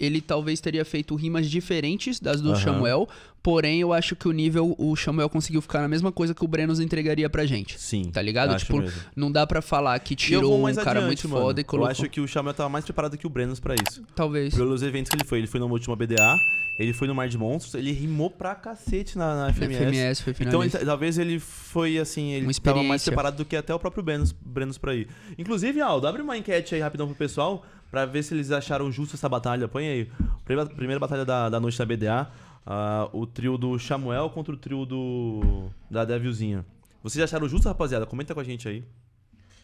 ele talvez teria feito rimas diferentes das do uhum. Samuel, porém eu acho que o nível, o Samuel conseguiu ficar na mesma coisa que o Brenos entregaria pra gente. Sim. Tá ligado? Tipo, mesmo. não dá pra falar que tirou um cara muito mano. foda e colocou. Eu acho que o Samuel tava mais preparado que o Brenos pra isso. Talvez. Pelos eventos que ele foi. Ele foi na última BDA, ele foi no Mar de Monstros, ele rimou pra cacete na, na FMS. FMS foi então, finalista. Então ele, tá, talvez ele foi assim, ele tava mais preparado do que até o próprio Breno Brenos pra ir. Inclusive, Aldo, abre uma enquete aí rapidão pro pessoal para ver se eles acharam justo essa batalha. Põe aí. Primeira, primeira batalha da, da noite da BDA. Uh, ah, o trio do Samuel contra o trio do. da Devilzinha. Vocês acharam justo, rapaziada? Comenta com a gente aí.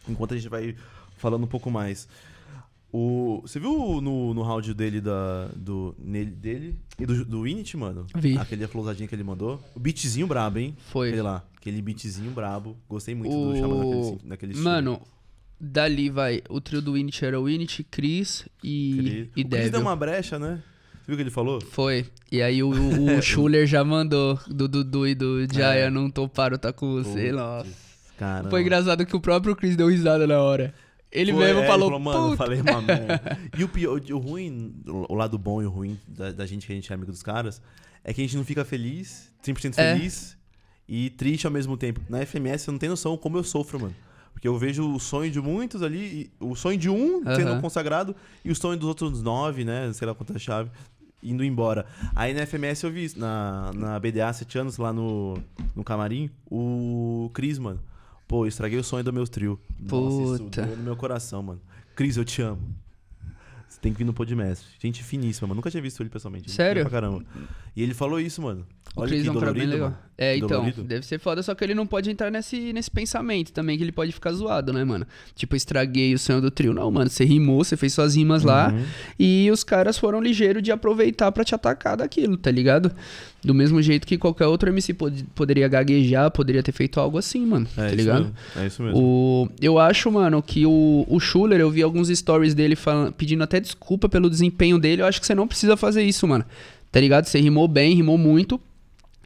Enquanto a gente vai falando um pouco mais. O, você viu no, no round dele da, do, nele, dele e do, do Init, mano? Vi. Aquele flowsadinho que ele mandou. O beatzinho brabo, hein? Foi. Sei lá. Aquele beatzinho brabo. Gostei muito o... do chamado naquele, naquele Mano, estilo. Dali vai o trio do Winit era o Winit, Chris e, Cri. e o Devil. Chris deu uma brecha, né? Você viu o que ele falou? Foi. E aí o, o, o Schuller já mandou do Dudu e do é. Jaya, é. não toparam, tá com você, nossa. Caramba. Foi engraçado que o próprio Chris deu risada na hora. Ele Foi, mesmo é, falou, ele falou, mano, falei uma e o, pior, o ruim, o lado bom e o ruim da, da, gente que a gente é amigo dos caras, é que a gente não fica feliz, 100% é. feliz é. e triste ao mesmo tempo. Na FMS eu não tenho noção como eu sofro, mano. Porque eu vejo o sonho de muitos ali, o sonho de um sendo uhum. consagrado e o sonho dos outros nove, né? Sei lá a chave, indo embora. Aí na FMS eu vi isso, na, na BDA, sete anos, lá no, no camarim, o Cris, mano. Pô, estraguei o sonho do meu trio. Puta. Nossa, isso doeu no meu coração, mano. Cris, eu te amo. Você tem que vir no Podmestre. Gente finíssima, mano. Nunca tinha visto ele pessoalmente. Sério? É pra caramba. E ele falou isso, mano. Olha o que é legal. Mano. É, então, dolorido. deve ser foda, só que ele não pode entrar nesse, nesse pensamento também, que ele pode ficar zoado, né, mano? Tipo, estraguei o sonho do trio. Não, mano, você rimou, você fez suas rimas uhum. lá, e os caras foram ligeiros de aproveitar para te atacar daquilo, tá ligado? Do mesmo jeito que qualquer outro MC pod poderia gaguejar, poderia ter feito algo assim, mano. É tá ligado? Mesmo. É isso mesmo. O, eu acho, mano, que o, o Schuller, eu vi alguns stories dele falando, pedindo até desculpa pelo desempenho dele. Eu acho que você não precisa fazer isso, mano. Tá ligado? Você rimou bem, rimou muito.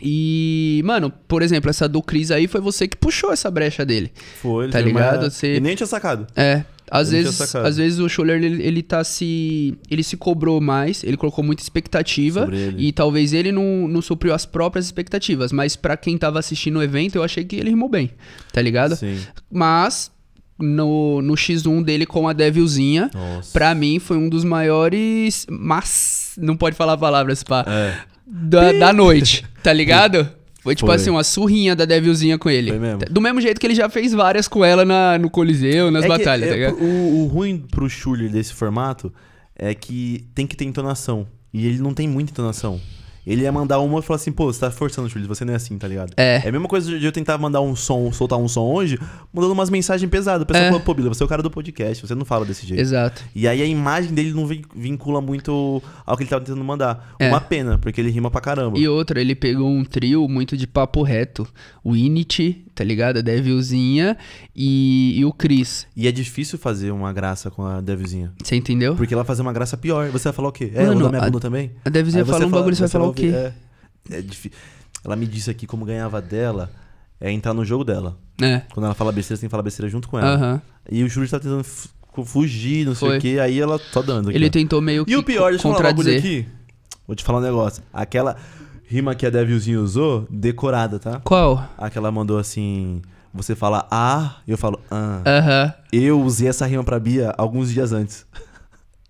E, mano, por exemplo, essa do Cris aí foi você que puxou essa brecha dele. Foi, tá ligado? Uma... Você... E nem tinha sacado. É, às vezes, às vezes o Scholler, ele, ele tá se ele se cobrou mais, ele colocou muita expectativa e talvez ele não, não supriu as próprias expectativas, mas para quem tava assistindo o evento, eu achei que ele rimou bem, tá ligado? Sim. Mas no, no X1 dele com a Devilzinha, Nossa. pra mim foi um dos maiores, mas não pode falar palavras, pá. É. Da, da noite, tá ligado? Foi tipo Foi. assim, uma surrinha da Devilzinha com ele. Foi mesmo. Do mesmo jeito que ele já fez várias com ela na, no Coliseu, nas É que, batalhas, é, tá é, ligado? o, o ruim pro Shuler desse formato é que tem que ter entonação. E ele não tem muita entonação ele ia mandar uma e falar assim, pô, você tá forçando, Julius, você não é assim, tá ligado? É. É a mesma coisa de eu tentar mandar um som, soltar um som hoje, mandando umas mensagens pesadas. O pessoal é. fala, pô, Bila, você é o cara do podcast, você não fala desse jeito. Exato. E aí a imagem dele não vincula muito ao que ele tava tentando mandar. É. Uma pena, porque ele rima pra caramba. E outra, ele pegou um trio muito de papo reto. O Init, tá ligado? A Devilzinha e, e o Chris. E é difícil fazer uma graça com a Devilzinha. Você entendeu? Porque ela fazer uma graça pior. Você vai falar o quê? É, Mano, eu minha é bunda a, também? A Devilzinha fala um bagulho, você vai falar o quê? É, é difícil. Ela me disse aqui como ganhava dela é entrar no jogo dela. É. Quando ela fala besteira, você tem que falar besteira junto com ela. Uhum. E o Júlio tá tentando fugir, não Foi. sei o quê, aí ela tá dando. Aqui, Ele tentou meio que. E o pior, deixa eu falar um aqui. Vou te falar um negócio. Aquela rima que a Devilzinha usou, decorada, tá? Qual? Aquela mandou assim. Você fala ah, eu falo ah". Aham. Uhum. Eu usei essa rima pra Bia alguns dias antes.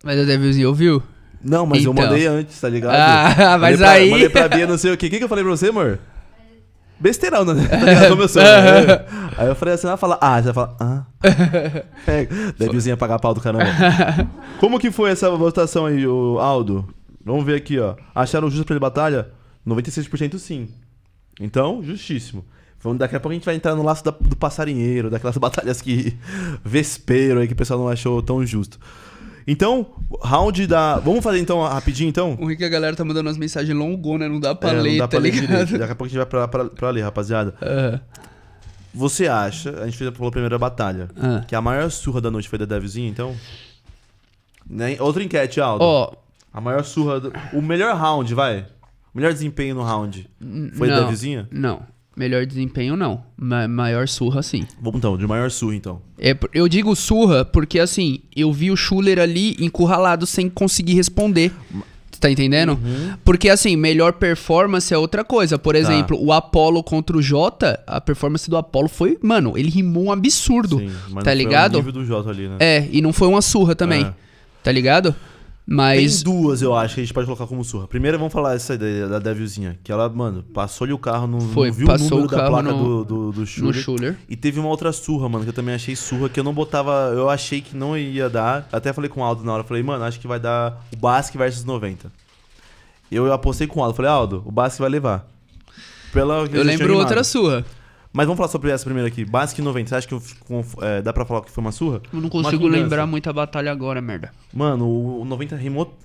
Mas a Devilzinha ouviu? Não, mas então. eu mandei antes, tá ligado? Ah, mas mandei aí. Pra, mandei pra Bia, não sei o que. O que, que eu falei pra você, amor? besteirão, né? Tá meu Né? Aí eu falei assim, ela fala, ah, você fala, ah. pega, é, Devilzinha pagar pau do canal. Como que foi essa votação aí, o Aldo? Vamos ver aqui, ó. Acharam justo pra ele batalha? 96% sim. Então, justíssimo. Vamos, daqui a pouco a gente vai entrar no laço da, do passarinheiro, daquelas batalhas que. vespeiro aí que o pessoal não achou tão justo. Então, round da. Vamos fazer então rapidinho então? O Rick, a galera tá mandando umas mensagens longas, né? não dá pra é, ler, não dá tá pra ligado? Ler direito. Daqui a pouco a gente vai pra, pra, pra ler, rapaziada. É. Você acha, a gente fez a primeira batalha, ah. que a maior surra da noite foi da Devzinha, então? Né? Outra enquete, Aldo. Ó. Oh. A maior surra. Do... O melhor round, vai. O melhor desempenho no round foi não, da Devzinha? Não. Melhor desempenho não, Ma maior surra sim. Vamos então, de maior surra então. É, eu digo surra porque assim, eu vi o Schuller ali encurralado sem conseguir responder. Tá entendendo? Uhum. Porque assim, melhor performance é outra coisa. Por tá. exemplo, tá. o Apollo contra o Jota, a performance do Apollo foi, mano, ele rimou um absurdo. Sim, mas tá ligado? Foi o nível do Jota ali, né? É, e não foi uma surra também. É. Tá ligado? Mas. Tem duas, eu acho, que a gente pode colocar como surra. Primeiro, vamos falar essa ideia da Devilzinha. Que ela, mano, passou-lhe o carro, não, Foi, não viu o número o da placa no, do, do, do Schuller, Schuller. E teve uma outra surra, mano, que eu também achei surra, que eu não botava. Eu achei que não ia dar. Até falei com o Aldo na hora, falei, mano, acho que vai dar o Basque versus 90. Eu apostei com o Aldo, falei, Aldo, o Basque vai levar. Pela eu lembro outra surra. Mas vamos falar sobre essa primeira aqui. Basic 90. Você acha que é, dá pra falar que foi uma surra? Eu não consigo lembrar muita batalha agora, merda. Mano, o, 90 rimou,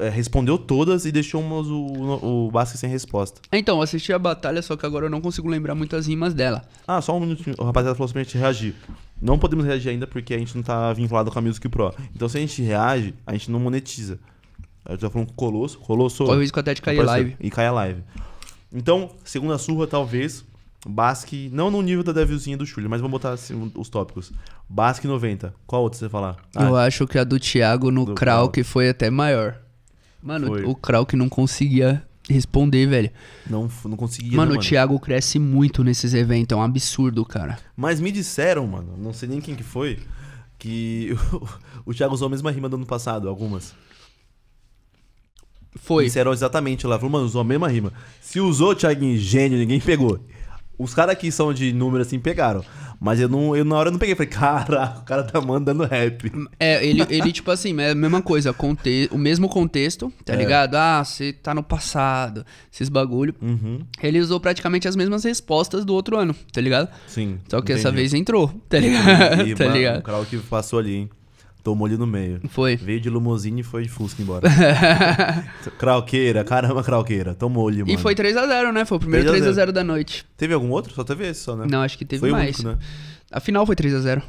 é, respondeu todas e deixou o, o sem resposta. Então, eu assisti a batalha, só que agora eu não consigo lembrar muitas rimas dela. Ah, só um minutinho. O rapaziada falou pra gente reagir. Não podemos reagir ainda porque a gente não tá vinculado com a Music Pro. Então, se a gente reage, a gente não monetiza. A gente já falou com Colosso. Colosso. Corre o risco até de cair a live. E cair a live. Então, segunda surra, talvez. Basque, não no nível da Devilzinha do Chulho, mas vamos botar assim, os tópicos. Basque 90, qual outro você falar? Ah, eu acho que a do Thiago no Krau Krauk foi até maior. Mano, foi. o Krauk não conseguia responder, velho. Não, não conseguia. Mano, né, mano, o Thiago cresce muito nesses eventos, é um absurdo, cara. Mas me disseram, mano, não sei nem quem que foi, que o, o Thiago usou a mesma rima do ano passado, algumas. Foi. Disseram exatamente lá, falou, mano, usou a mesma rima. Se usou, Thiaguinho, gênio, ninguém pegou. Os caras aqui são de número assim pegaram. Mas eu, não, eu na hora eu não peguei. Falei, caraca, o cara tá mandando rap. É, ele, ele tipo assim, é a mesma coisa, conte o mesmo contexto, tá é. ligado? Ah, você tá no passado, esses bagulho. Uhum. Ele usou praticamente as mesmas respostas do outro ano, tá ligado? Sim. Só que entendi. essa vez entrou, tá ligado? E, tá mano, ligado? O cara que passou ali, hein? Tomou-lhe no meio. Foi. Veio de Lumosine e foi de Fusca embora. crauqueira, caramba, Crauqueira. Tomou-lhe, mano. E foi 3x0, né? Foi o primeiro 3x0 da noite. Teve algum outro? Só teve esse só, né? Não, acho que teve foi mais. Único, né? A final foi 3x0.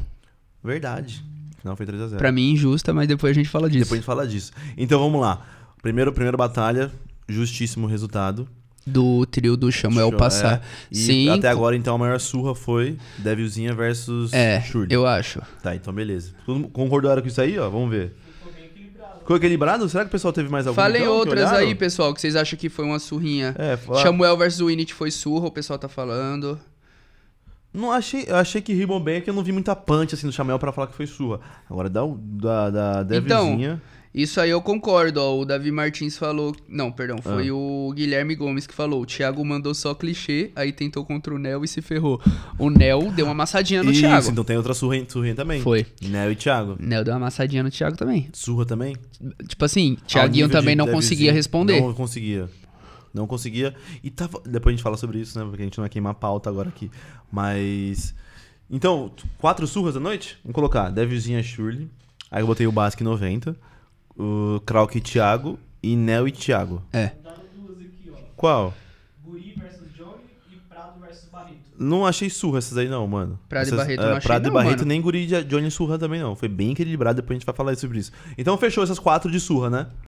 Verdade. A final foi 3x0. Pra mim, injusta, mas depois a gente fala disso. Depois a gente fala disso. Então vamos lá. Primeiro, primeira batalha, justíssimo resultado do trio do Samuel passar. É. Sim. Até agora, então, a maior surra foi Devilzinha versus é, Eu acho. Tá, então beleza. concordaram com isso aí, ó? Vamos ver. Ficou equilibrado? Será que o pessoal teve mais alguma Falei então, outras aí, pessoal, que vocês acham que foi uma surrinha. É, fala... Samuel versus Winit foi surra, o pessoal tá falando. Não achei, eu achei que ribam bem, é que eu não vi muita punch assim do Chamel para falar que foi surra. Agora da, da, da então, Devilzinha. Então, isso aí eu concordo, ó. O Davi Martins falou. Não, perdão, ah. foi ah. o Guilherme Gomes que falou. O Thiago mandou só clichê, aí tentou contra o Nel e se ferrou. O Nel deu uma amassadinha no Isso, Thiago. Isso, então tem outra surra, surra também. Foi. Nel e Thiago. Nel deu uma amassadinha no Thiago também. Surra também? Tipo assim, Thiaguinho também não conseguia responder. Não conseguia. Não conseguia. E tava. Depois a gente fala sobre isso, né? Porque a gente não vai queimar pauta agora aqui. Mas. Então, quatro surras à noite? Vamos colocar. Devizinha Shirley. Aí eu botei o Basque 90 o Krauk e Thiago e Nel e Thiago. É. Qual? Guri Johnny e Prado Barreto. Não achei surra essas aí não, mano. Prado essas, e Barreto uh, não achei Prado não, e Barreto mano. nem Guri e Johnny surra também não. Foi bem equilibrado, depois a gente vai falar sobre isso. Então fechou essas quatro de surra, né?